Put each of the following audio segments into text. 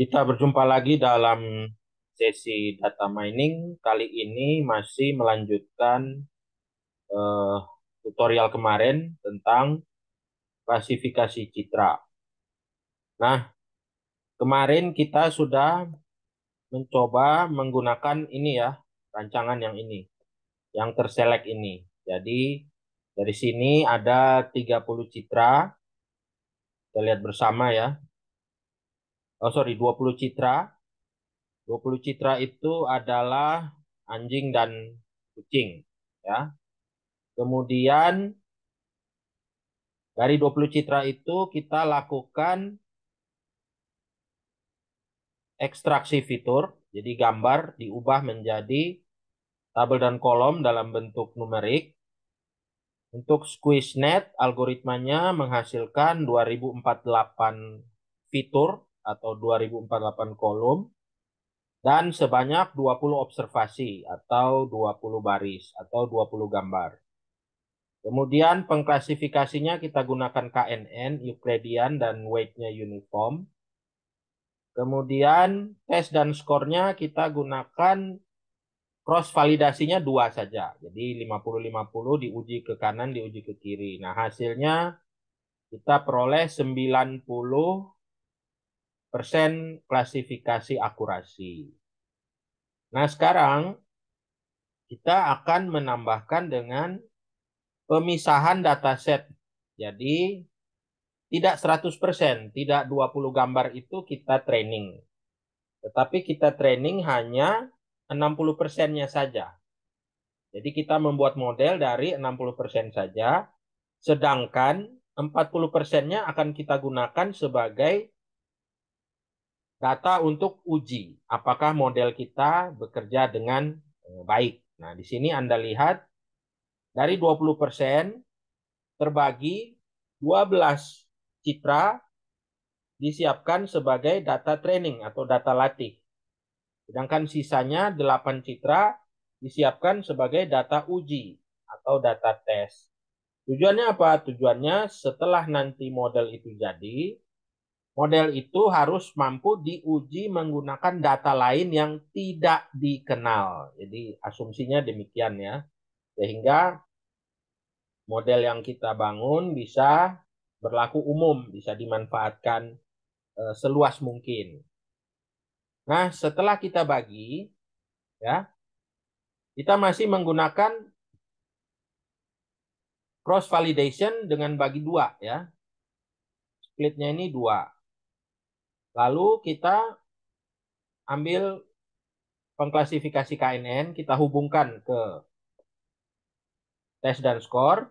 Kita berjumpa lagi dalam sesi data mining. Kali ini masih melanjutkan uh, tutorial kemarin tentang klasifikasi citra. Nah, kemarin kita sudah mencoba menggunakan ini ya, rancangan yang ini, yang terselek ini. Jadi dari sini ada 30 citra. Kita lihat bersama ya oh sorry 20 citra 20 citra itu adalah anjing dan kucing ya kemudian dari 20 citra itu kita lakukan ekstraksi fitur jadi gambar diubah menjadi tabel dan kolom dalam bentuk numerik untuk squeeze net algoritmanya menghasilkan 2048 fitur atau 2048 kolom dan sebanyak 20 observasi atau 20 baris atau 20 gambar. Kemudian pengklasifikasinya kita gunakan KNN, Euclidean, dan weightnya uniform. Kemudian tes dan skornya kita gunakan cross validasinya dua saja. Jadi 50-50 diuji ke kanan, diuji ke kiri. Nah hasilnya kita peroleh 90 persen klasifikasi akurasi. Nah, sekarang kita akan menambahkan dengan pemisahan dataset. Jadi, tidak 100%, tidak 20 gambar itu kita training. Tetapi kita training hanya 60%-nya saja. Jadi kita membuat model dari 60% saja, sedangkan 40%-nya akan kita gunakan sebagai data untuk uji apakah model kita bekerja dengan eh, baik. Nah, di sini Anda lihat dari 20% terbagi 12 citra disiapkan sebagai data training atau data latih. Sedangkan sisanya 8 citra disiapkan sebagai data uji atau data tes. Tujuannya apa? Tujuannya setelah nanti model itu jadi, model itu harus mampu diuji menggunakan data lain yang tidak dikenal. Jadi asumsinya demikian ya. Sehingga model yang kita bangun bisa berlaku umum, bisa dimanfaatkan eh, seluas mungkin. Nah, setelah kita bagi ya, kita masih menggunakan cross validation dengan bagi dua ya. Splitnya ini dua Lalu kita ambil pengklasifikasi KNN, kita hubungkan ke tes dan skor.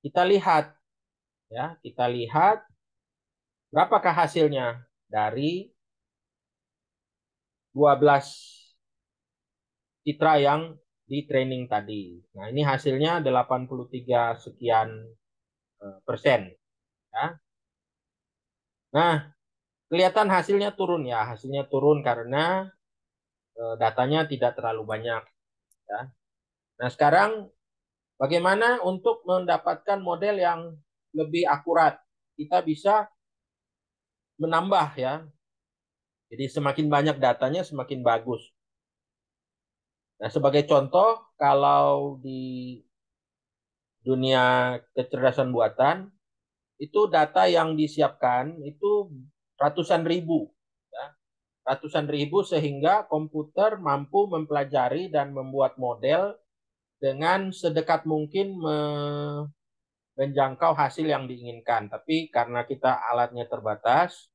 Kita lihat ya, kita lihat berapakah hasilnya dari 12 citra yang di training tadi. Nah, ini hasilnya 83 sekian eh, persen. Ya. Nah, kelihatan hasilnya turun ya, hasilnya turun karena e, datanya tidak terlalu banyak. Ya. Nah sekarang bagaimana untuk mendapatkan model yang lebih akurat? Kita bisa menambah ya. Jadi semakin banyak datanya semakin bagus. Nah, sebagai contoh, kalau di dunia kecerdasan buatan, itu data yang disiapkan itu ratusan ribu, ya, ratusan ribu sehingga komputer mampu mempelajari dan membuat model dengan sedekat mungkin me menjangkau hasil yang diinginkan. Tapi karena kita alatnya terbatas,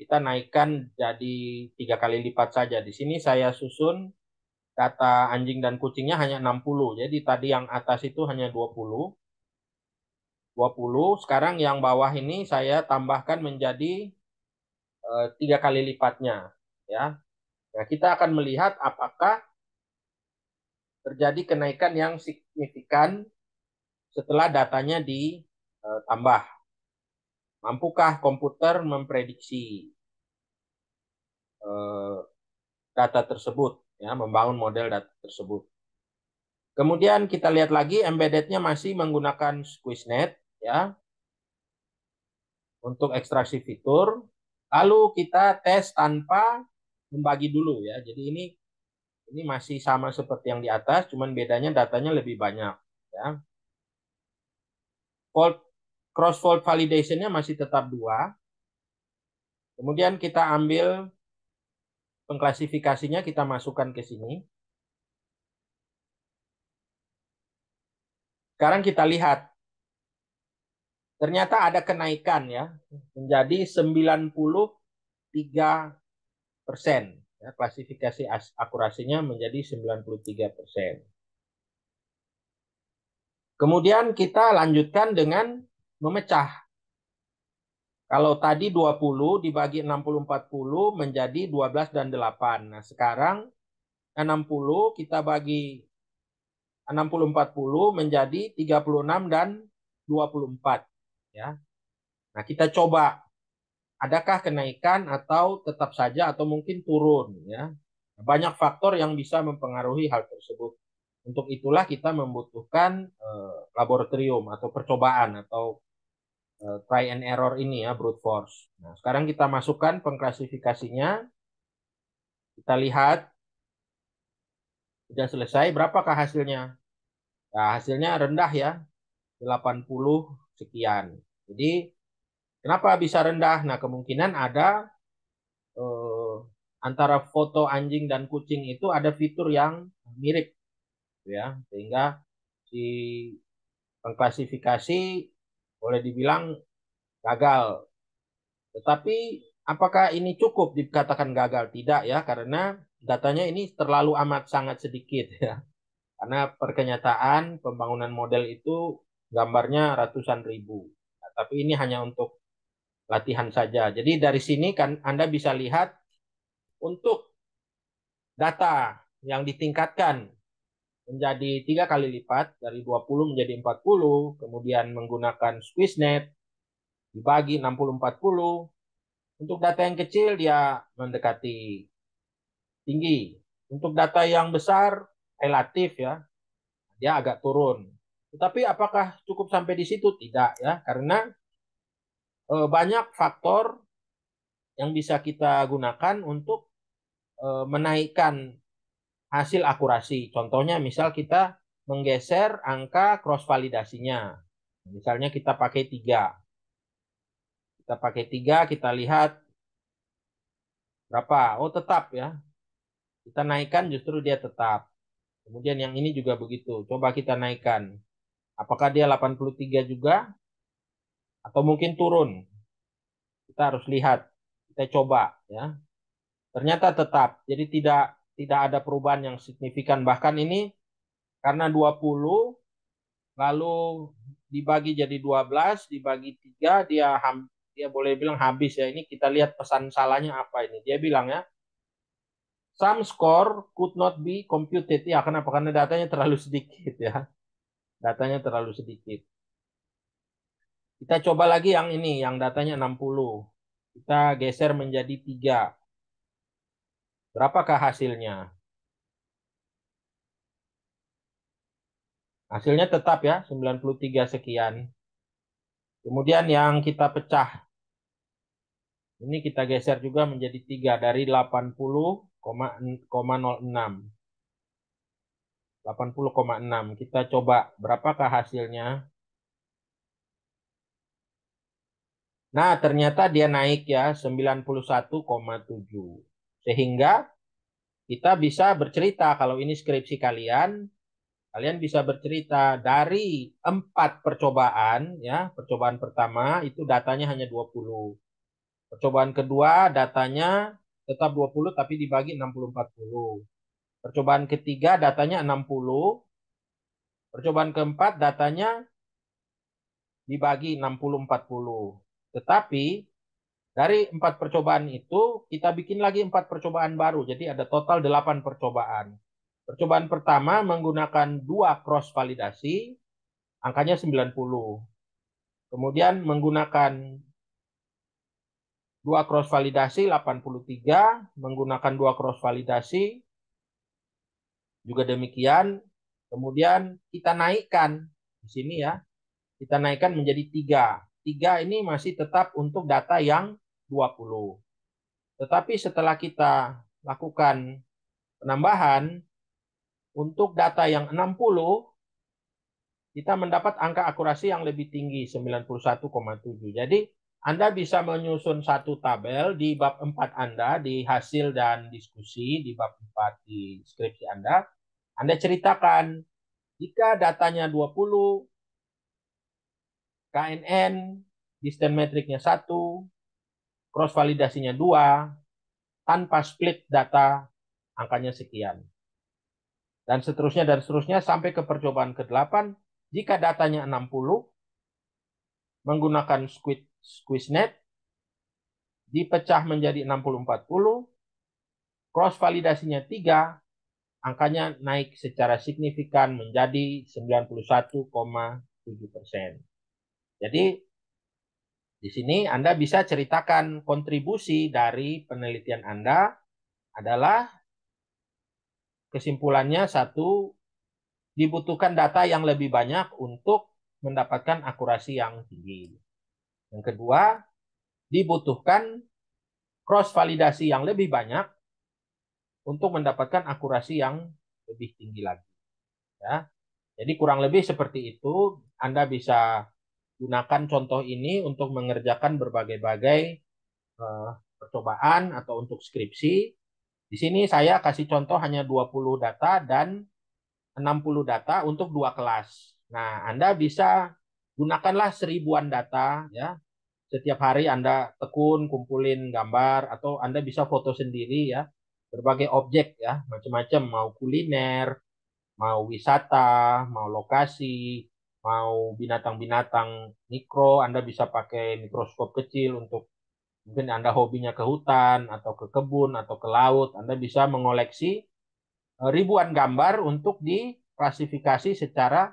kita naikkan jadi tiga kali lipat saja. Di sini saya susun data anjing dan kucingnya hanya 60. Jadi tadi yang atas itu hanya 20. 20. Sekarang yang bawah ini saya tambahkan menjadi Eh, tiga kali lipatnya ya nah kita akan melihat apakah terjadi kenaikan yang signifikan setelah datanya ditambah mampukah komputer memprediksi eh, data tersebut ya membangun model data tersebut Kemudian kita lihat lagi embeddednya masih menggunakan SqueezeNet ya untuk ekstraksi fitur. Lalu kita tes tanpa membagi dulu ya. Jadi ini ini masih sama seperti yang di atas, cuman bedanya datanya lebih banyak ya. Fault cross fault validationnya masih tetap dua. Kemudian kita ambil pengklasifikasinya kita masukkan ke sini. Sekarang kita lihat Ternyata ada kenaikan ya menjadi 93 persen. Ya, klasifikasi akurasinya menjadi 93 persen. Kemudian kita lanjutkan dengan memecah. Kalau tadi 20 dibagi 60-40 menjadi 12 dan 8. Nah sekarang 60 kita bagi 60-40 menjadi 36 dan 24 ya. Nah, kita coba adakah kenaikan atau tetap saja atau mungkin turun ya. Banyak faktor yang bisa mempengaruhi hal tersebut. Untuk itulah kita membutuhkan eh, laboratorium atau percobaan atau eh, try and error ini ya brute force. Nah, sekarang kita masukkan pengklasifikasinya. Kita lihat sudah selesai berapakah hasilnya? Nah, hasilnya rendah ya. 80 sekian. Jadi kenapa bisa rendah? Nah kemungkinan ada eh, antara foto anjing dan kucing itu ada fitur yang mirip, gitu ya sehingga si pengklasifikasi boleh dibilang gagal. Tetapi apakah ini cukup dikatakan gagal? Tidak ya, karena datanya ini terlalu amat sangat sedikit ya. Karena perkenyataan pembangunan model itu gambarnya ratusan ribu. Nah, tapi ini hanya untuk latihan saja. Jadi dari sini kan Anda bisa lihat untuk data yang ditingkatkan menjadi tiga kali lipat dari 20 menjadi 40, kemudian menggunakan Swissnet dibagi 60-40. Untuk data yang kecil dia mendekati tinggi. Untuk data yang besar relatif ya, dia agak turun. Tetapi apakah cukup sampai di situ? Tidak ya, karena e, banyak faktor yang bisa kita gunakan untuk e, menaikkan hasil akurasi. Contohnya misal kita menggeser angka cross validasinya. Misalnya kita pakai tiga, kita pakai tiga, kita lihat berapa. Oh tetap ya, kita naikkan justru dia tetap. Kemudian yang ini juga begitu. Coba kita naikkan. Apakah dia 83 juga? Atau mungkin turun? Kita harus lihat. Kita coba ya. Ternyata tetap. Jadi tidak tidak ada perubahan yang signifikan. Bahkan ini karena 20 lalu dibagi jadi 12, dibagi 3 dia dia boleh bilang habis ya. Ini kita lihat pesan salahnya apa ini. Dia bilang ya, some score could not be computed. Ya, kenapa? Karena datanya terlalu sedikit ya. Datanya terlalu sedikit. Kita coba lagi yang ini, yang datanya 60. Kita geser menjadi 3. Berapakah hasilnya? Hasilnya tetap ya, 93 sekian. Kemudian yang kita pecah. Ini kita geser juga menjadi 3 dari 80,06. 80,6. Kita coba berapakah hasilnya? Nah, ternyata dia naik ya 91,7. Sehingga kita bisa bercerita kalau ini skripsi kalian, kalian bisa bercerita dari empat percobaan ya. Percobaan pertama itu datanya hanya 20. Percobaan kedua datanya tetap 20 tapi dibagi 60 40. Percobaan ketiga datanya 60. Percobaan keempat datanya dibagi 60-40. Tetapi dari empat percobaan itu kita bikin lagi empat percobaan baru. Jadi ada total 8 percobaan. Percobaan pertama menggunakan dua cross validasi, angkanya 90. Kemudian menggunakan dua cross validasi 83, menggunakan dua cross validasi juga demikian, kemudian kita naikkan di sini ya, kita naikkan menjadi tiga. Tiga ini masih tetap untuk data yang 20. Tetapi setelah kita lakukan penambahan, untuk data yang 60, kita mendapat angka akurasi yang lebih tinggi, 91,7. Jadi, anda bisa menyusun satu tabel di bab 4 Anda, di hasil dan diskusi, di bab 4 di skripsi Anda. Anda ceritakan jika datanya 20, KNN, distance metriknya 1, cross validasinya 2, tanpa split data angkanya sekian. Dan seterusnya dan seterusnya sampai ke percobaan ke-8, jika datanya 60, menggunakan squid, squeeze-net, dipecah menjadi 60-40, cross validasinya 3, angkanya naik secara signifikan menjadi 91,7 persen. Jadi di sini Anda bisa ceritakan kontribusi dari penelitian Anda adalah kesimpulannya satu dibutuhkan data yang lebih banyak untuk mendapatkan akurasi yang tinggi. Yang kedua, dibutuhkan cross validasi yang lebih banyak untuk mendapatkan akurasi yang lebih tinggi lagi. Ya. Jadi kurang lebih seperti itu, Anda bisa gunakan contoh ini untuk mengerjakan berbagai-bagai uh, percobaan atau untuk skripsi. Di sini saya kasih contoh hanya 20 data dan 60 data untuk dua kelas. Nah, Anda bisa gunakanlah seribuan data ya. Setiap hari Anda tekun, kumpulin gambar atau Anda bisa foto sendiri ya berbagai objek ya, macam-macam mau kuliner, mau wisata, mau lokasi, mau binatang-binatang mikro, Anda bisa pakai mikroskop kecil untuk mungkin Anda hobinya ke hutan atau ke kebun atau ke laut, Anda bisa mengoleksi e, ribuan gambar untuk diklasifikasi secara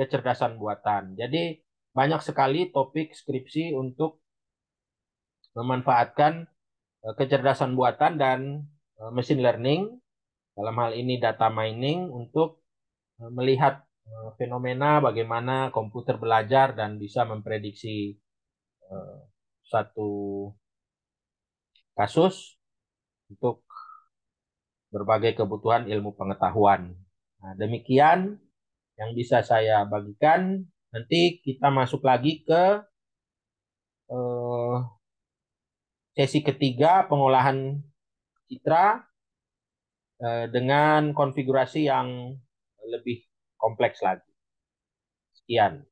kecerdasan buatan. Jadi banyak sekali topik skripsi untuk memanfaatkan e, kecerdasan buatan dan Eh, machine learning dalam hal ini data mining untuk eh, melihat eh, fenomena bagaimana komputer belajar dan bisa memprediksi satu kasus untuk berbagai kebutuhan ilmu pengetahuan. Nah, demikian yang bisa saya bagikan. Nanti kita masuk lagi ke sesi ketiga pengolahan Citra eh, dengan konfigurasi yang lebih kompleks lagi. Sekian.